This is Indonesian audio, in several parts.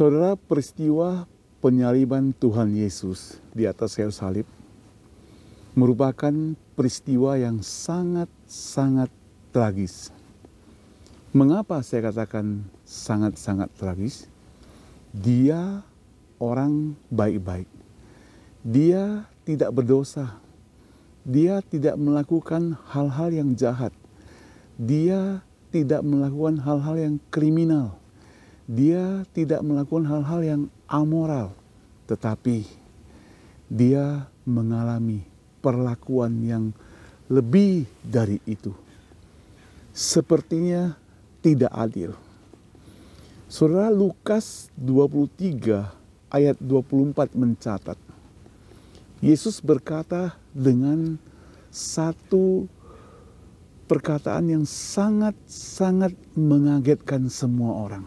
Saudara, peristiwa penyaliban Tuhan Yesus di atas kayu salib merupakan peristiwa yang sangat-sangat tragis. Mengapa saya katakan sangat-sangat tragis? Dia orang baik-baik. Dia tidak berdosa. Dia tidak melakukan hal-hal yang jahat. Dia tidak melakukan hal-hal yang kriminal dia tidak melakukan hal-hal yang amoral, tetapi dia mengalami perlakuan yang lebih dari itu. Sepertinya tidak adil. Surah Lukas 23 ayat 24 mencatat. Yesus berkata dengan satu perkataan yang sangat-sangat mengagetkan semua orang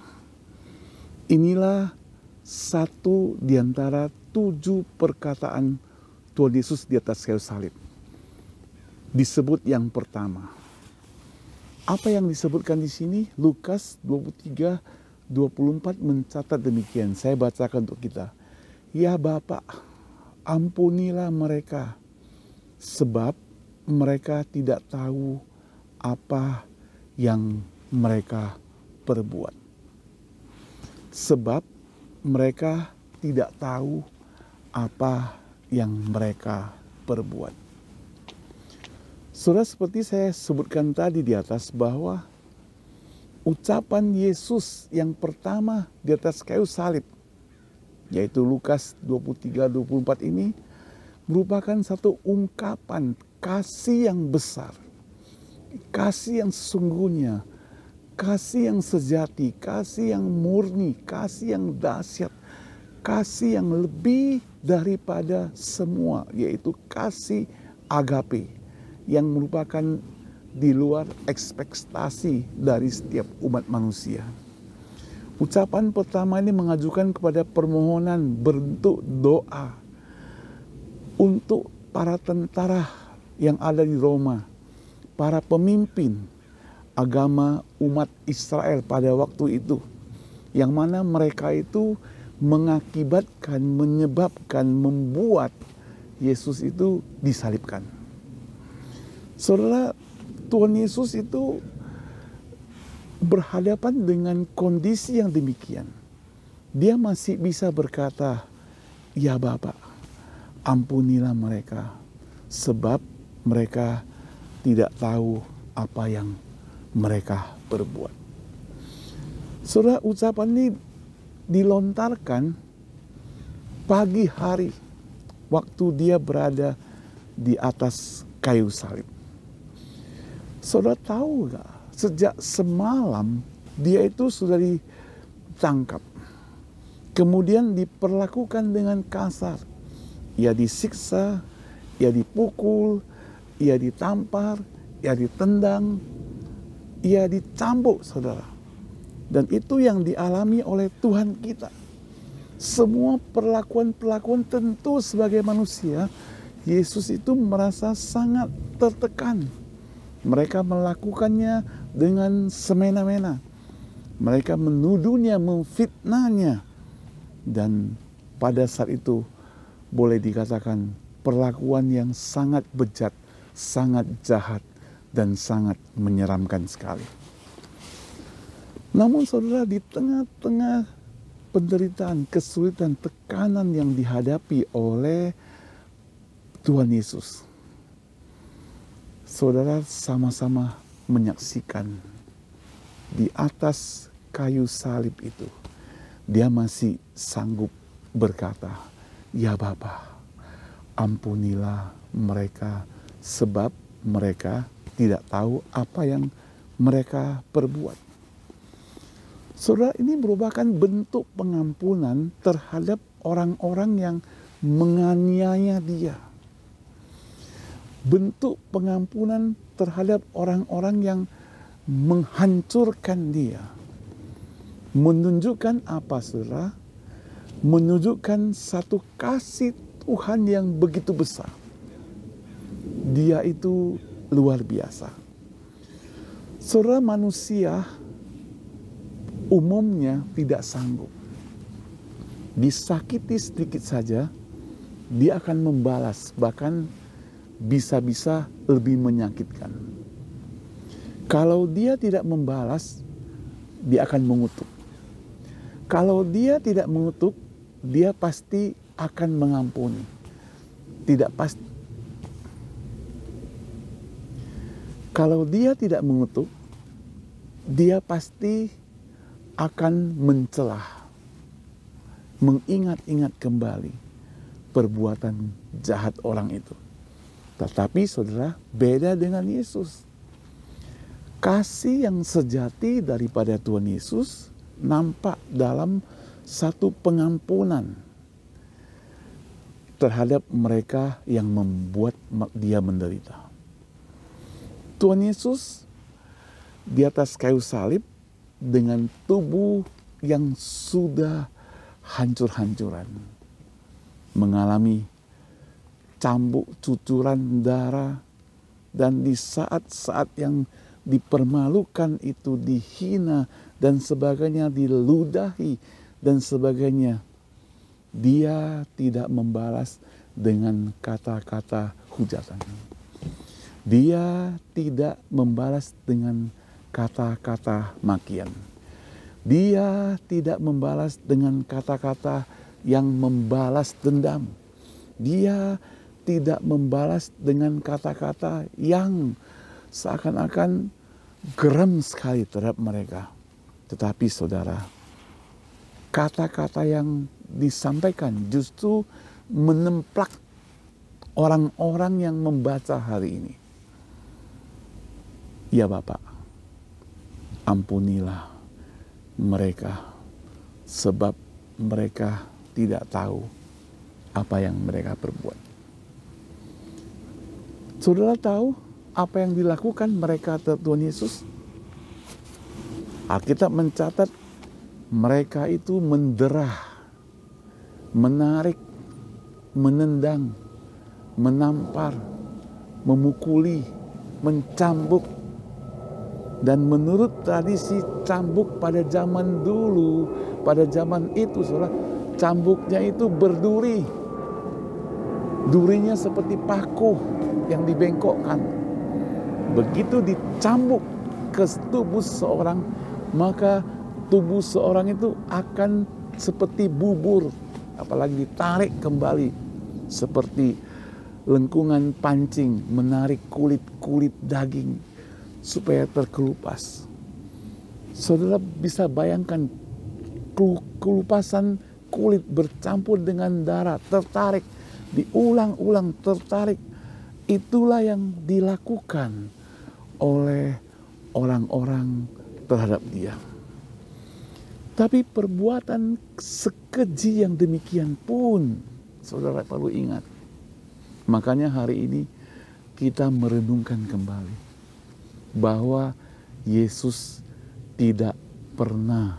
Inilah satu di antara tujuh perkataan Tuhan Yesus di atas kayu salib. Disebut yang pertama. Apa yang disebutkan di sini? Lukas 23 24 mencatat demikian. Saya bacakan untuk kita. Ya Bapak, ampunilah mereka sebab mereka tidak tahu apa yang mereka perbuat sebab mereka tidak tahu apa yang mereka perbuat. Sudah seperti saya sebutkan tadi di atas bahwa ucapan Yesus yang pertama di atas kayu salib, yaitu Lukas 23-24 ini, merupakan satu ungkapan kasih yang besar, kasih yang sesungguhnya kasih yang sejati, kasih yang murni, kasih yang dahsyat, kasih yang lebih daripada semua, yaitu kasih agape yang merupakan di luar ekspektasi dari setiap umat manusia. Ucapan pertama ini mengajukan kepada permohonan bentuk doa untuk para tentara yang ada di Roma, para pemimpin, agama umat Israel pada waktu itu. Yang mana mereka itu mengakibatkan, menyebabkan, membuat Yesus itu disalibkan. Saudara, Tuhan Yesus itu berhadapan dengan kondisi yang demikian. Dia masih bisa berkata, "Ya Bapak, ampunilah mereka sebab mereka tidak tahu apa yang mereka berbuat. Saudara, ucapan ini dilontarkan pagi hari waktu dia berada di atas kayu salib. Saudara tahu gak, sejak semalam dia itu sudah ditangkap. Kemudian diperlakukan dengan kasar. Ia disiksa, ia dipukul, ia ditampar, ia ditendang, ia dicambuk saudara. Dan itu yang dialami oleh Tuhan kita. Semua perlakuan-perlakuan tentu sebagai manusia, Yesus itu merasa sangat tertekan. Mereka melakukannya dengan semena-mena. Mereka menuduhnya, memfitnahnya. Dan pada saat itu boleh dikatakan perlakuan yang sangat bejat, sangat jahat dan sangat menyeramkan sekali. Namun saudara di tengah-tengah penderitaan, kesulitan, tekanan yang dihadapi oleh Tuhan Yesus. Saudara sama-sama menyaksikan di atas kayu salib itu. Dia masih sanggup berkata, "Ya Bapa, ampunilah mereka sebab mereka tidak tahu apa yang mereka perbuat. Saudara, ini merupakan bentuk pengampunan terhadap orang-orang yang menganiaya dia. Bentuk pengampunan terhadap orang-orang yang menghancurkan dia. Menunjukkan apa, saudara? Menunjukkan satu kasih Tuhan yang begitu besar. Dia itu luar biasa. Saudara manusia umumnya tidak sanggup. Disakiti sedikit saja, dia akan membalas, bahkan bisa-bisa lebih menyakitkan. Kalau dia tidak membalas, dia akan mengutuk. Kalau dia tidak mengutuk, dia pasti akan mengampuni. Tidak pasti Kalau dia tidak mengutuk, dia pasti akan mencelah, mengingat-ingat kembali perbuatan jahat orang itu. Tetapi saudara, beda dengan Yesus. Kasih yang sejati daripada Tuhan Yesus nampak dalam satu pengampunan terhadap mereka yang membuat dia menderita. Tuhan Yesus di atas kayu salib dengan tubuh yang sudah hancur-hancuran. Mengalami cambuk cucuran darah dan di saat-saat yang dipermalukan itu dihina dan sebagainya diludahi dan sebagainya dia tidak membalas dengan kata-kata hujatan. Dia tidak membalas dengan kata-kata makian. Dia tidak membalas dengan kata-kata yang membalas dendam. Dia tidak membalas dengan kata-kata yang seakan-akan geram sekali terhadap mereka. Tetapi saudara, kata-kata yang disampaikan justru menemplak orang-orang yang membaca hari ini. Ya Bapak, ampunilah mereka sebab mereka tidak tahu apa yang mereka perbuat. Saudara tahu apa yang dilakukan mereka terhadap Tuhan Yesus? Alkitab mencatat mereka itu menderah, menarik, menendang, menampar, memukuli, mencambuk, dan menurut tradisi cambuk pada zaman dulu, pada zaman itu saudara, cambuknya itu berduri. Durinya seperti paku yang dibengkokkan. Begitu dicambuk ke tubuh seorang, maka tubuh seorang itu akan seperti bubur, apalagi ditarik kembali seperti lengkungan pancing menarik kulit-kulit daging supaya terkelupas. Saudara bisa bayangkan kelupasan kulit bercampur dengan darah, tertarik, diulang-ulang tertarik. Itulah yang dilakukan oleh orang-orang terhadap dia. Tapi perbuatan sekeji yang demikian pun saudara perlu ingat. Makanya hari ini kita merenungkan kembali bahwa Yesus tidak pernah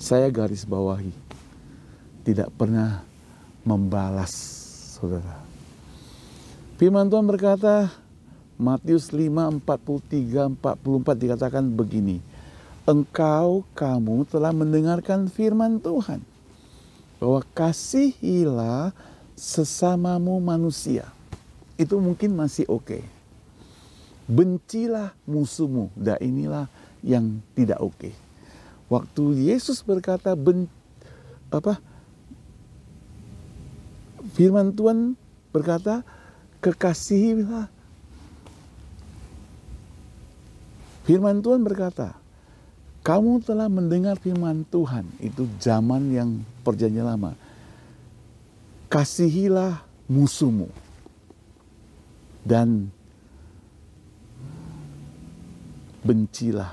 saya garis bawahi tidak pernah membalas saudara. Firman Tuhan berkata Matius 5 43 44 dikatakan begini. Engkau kamu telah mendengarkan firman Tuhan bahwa kasihilah sesamamu manusia. Itu mungkin masih oke. Okay bencilah musuhmu. Dan inilah yang tidak oke. Waktu Yesus berkata ben, apa firman Tuhan berkata kekasihilah Firman Tuhan berkata, kamu telah mendengar firman Tuhan, itu zaman yang perjanjian lama. Kasihilah musuhmu dan bencilah.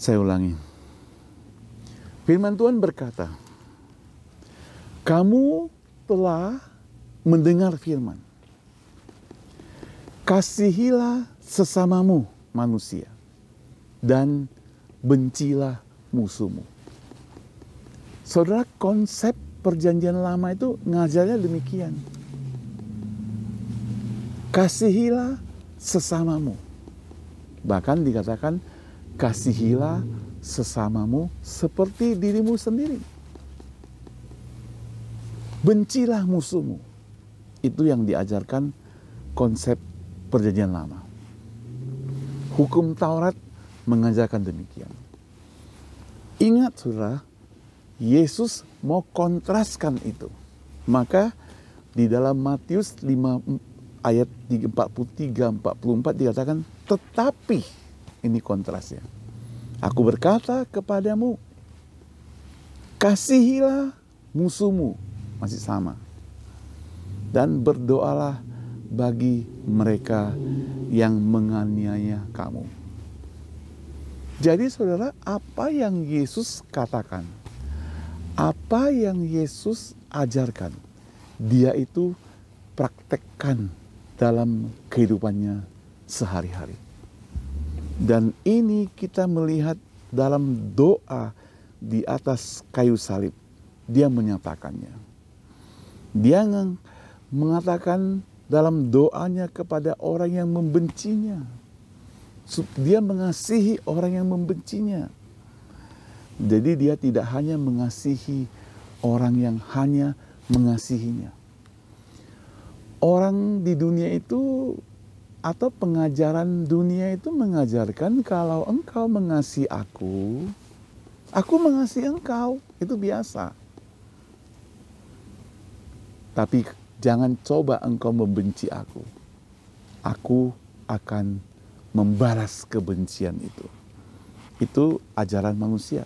Saya ulangi. Firman Tuhan berkata, "Kamu telah mendengar firman. Kasihilah sesamamu manusia dan bencilah musuhmu." Saudara, konsep perjanjian lama itu ngajarnya demikian kasihilah sesamamu. Bahkan dikatakan kasihilah sesamamu seperti dirimu sendiri. Bencilah musuhmu. Itu yang diajarkan konsep perjanjian lama. Hukum Taurat mengajarkan demikian. Ingat saudara, Yesus mau kontraskan itu. Maka di dalam Matius 5, ayat 43, 44 dikatakan, tetapi ini kontrasnya. Aku berkata kepadamu, kasihilah musuhmu, masih sama. Dan berdoalah bagi mereka yang menganiaya kamu. Jadi saudara, apa yang Yesus katakan, apa yang Yesus ajarkan, dia itu praktekkan dalam kehidupannya sehari-hari. Dan ini kita melihat dalam doa di atas kayu salib. Dia menyatakannya. Dia mengatakan dalam doanya kepada orang yang membencinya. Dia mengasihi orang yang membencinya. Jadi dia tidak hanya mengasihi orang yang hanya mengasihinya orang di dunia itu atau pengajaran dunia itu mengajarkan kalau engkau mengasihi aku, aku mengasihi engkau. Itu biasa. Tapi jangan coba engkau membenci aku. Aku akan membalas kebencian itu. Itu ajaran manusia.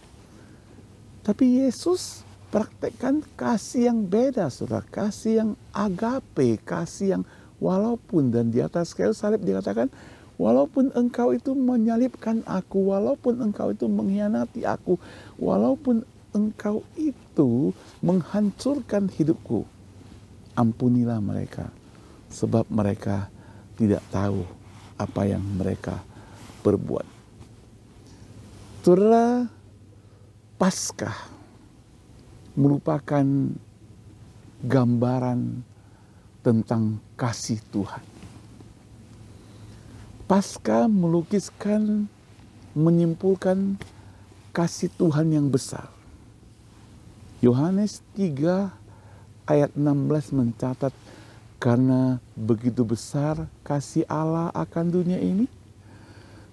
Tapi Yesus praktekkan kasih yang beda, saudara. Kasih yang agape, kasih yang walaupun dan di atas kayu salib dikatakan, walaupun engkau itu menyalibkan aku, walaupun engkau itu mengkhianati aku, walaupun engkau itu menghancurkan hidupku, ampunilah mereka, sebab mereka tidak tahu apa yang mereka perbuat. Turah Paskah merupakan gambaran tentang kasih Tuhan. Pasca melukiskan, menyimpulkan kasih Tuhan yang besar. Yohanes 3 ayat 16 mencatat karena begitu besar kasih Allah akan dunia ini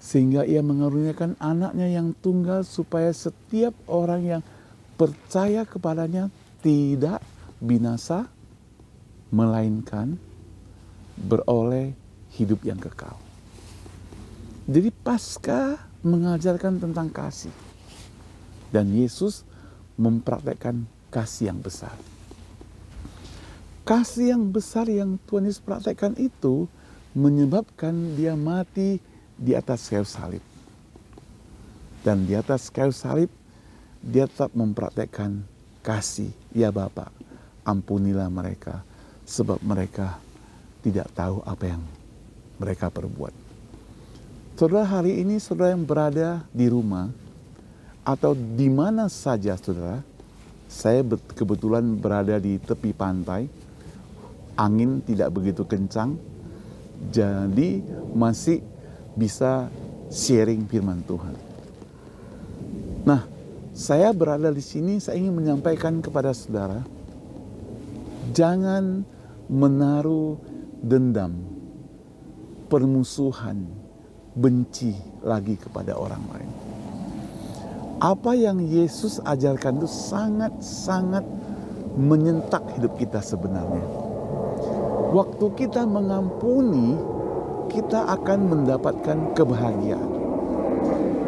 sehingga ia mengaruniakan anaknya yang tunggal supaya setiap orang yang percaya kepadanya tidak binasa, melainkan beroleh hidup yang kekal. Jadi pasca mengajarkan tentang kasih. Dan Yesus mempraktekkan kasih yang besar. Kasih yang besar yang Tuhan Yesus praktekkan itu menyebabkan dia mati di atas kayu salib. Dan di atas kayu salib dia tetap mempraktekkan kasih. Ya Bapak, ampunilah mereka sebab mereka tidak tahu apa yang mereka perbuat. Saudara hari ini saudara yang berada di rumah atau di mana saja saudara, saya kebetulan berada di tepi pantai, angin tidak begitu kencang, jadi masih bisa sharing firman Tuhan. Nah, saya berada di sini, saya ingin menyampaikan kepada saudara, jangan menaruh dendam, permusuhan, benci lagi kepada orang lain. Apa yang Yesus ajarkan itu sangat-sangat menyentak hidup kita sebenarnya. Waktu kita mengampuni, kita akan mendapatkan kebahagiaan.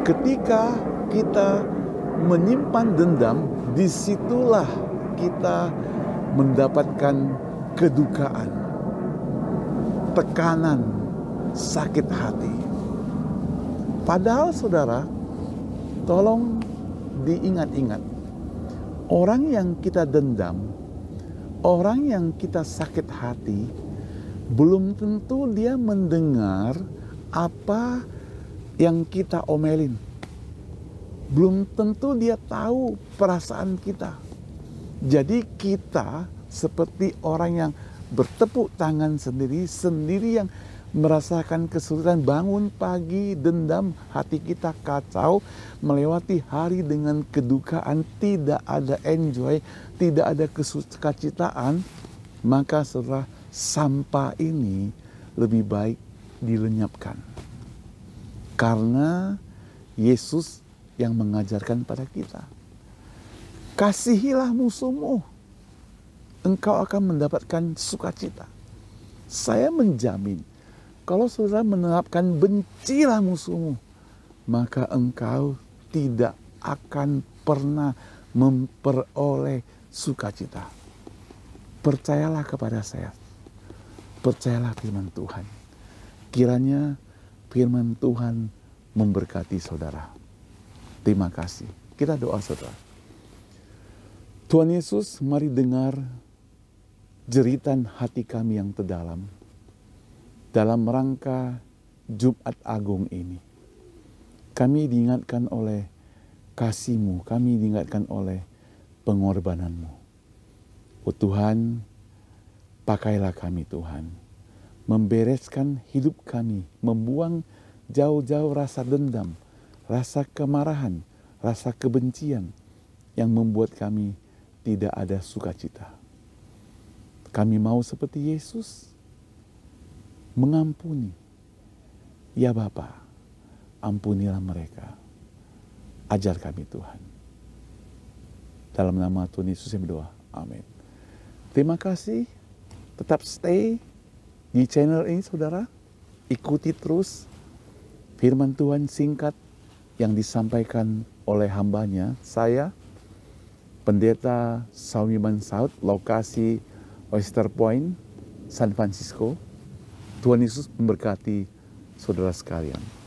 Ketika kita menyimpan dendam, disitulah kita mendapatkan kedukaan, tekanan, sakit hati. Padahal saudara, tolong diingat-ingat, orang yang kita dendam, orang yang kita sakit hati, belum tentu dia mendengar apa yang kita omelin belum tentu dia tahu perasaan kita. Jadi kita seperti orang yang bertepuk tangan sendiri, sendiri yang merasakan kesulitan bangun pagi, dendam hati kita kacau, melewati hari dengan kedukaan, tidak ada enjoy, tidak ada kesukacitaan, maka setelah sampah ini lebih baik dilenyapkan. Karena Yesus yang mengajarkan pada kita. Kasihilah musuhmu. Engkau akan mendapatkan sukacita. Saya menjamin, kalau saudara menerapkan bencilah musuhmu, maka engkau tidak akan pernah memperoleh sukacita. Percayalah kepada saya. Percayalah firman Tuhan. Kiranya firman Tuhan memberkati saudara. Terima kasih. Kita doa saudara. Tuhan Yesus, mari dengar jeritan hati kami yang terdalam dalam rangka Jumat Agung ini. Kami diingatkan oleh kasih-Mu, kami diingatkan oleh pengorbanan-Mu. Oh Tuhan, pakailah kami Tuhan, membereskan hidup kami, membuang jauh-jauh rasa dendam, rasa kemarahan, rasa kebencian yang membuat kami tidak ada sukacita. Kami mau seperti Yesus mengampuni. Ya Bapa, ampunilah mereka. Ajar kami Tuhan. Dalam nama Tuhan Yesus yang berdoa. Amin. Terima kasih. Tetap stay di channel ini saudara. Ikuti terus firman Tuhan singkat yang disampaikan oleh hambanya, saya, Pendeta Saumiman Saud, lokasi Oyster Point, San Francisco. Tuhan Yesus memberkati saudara sekalian.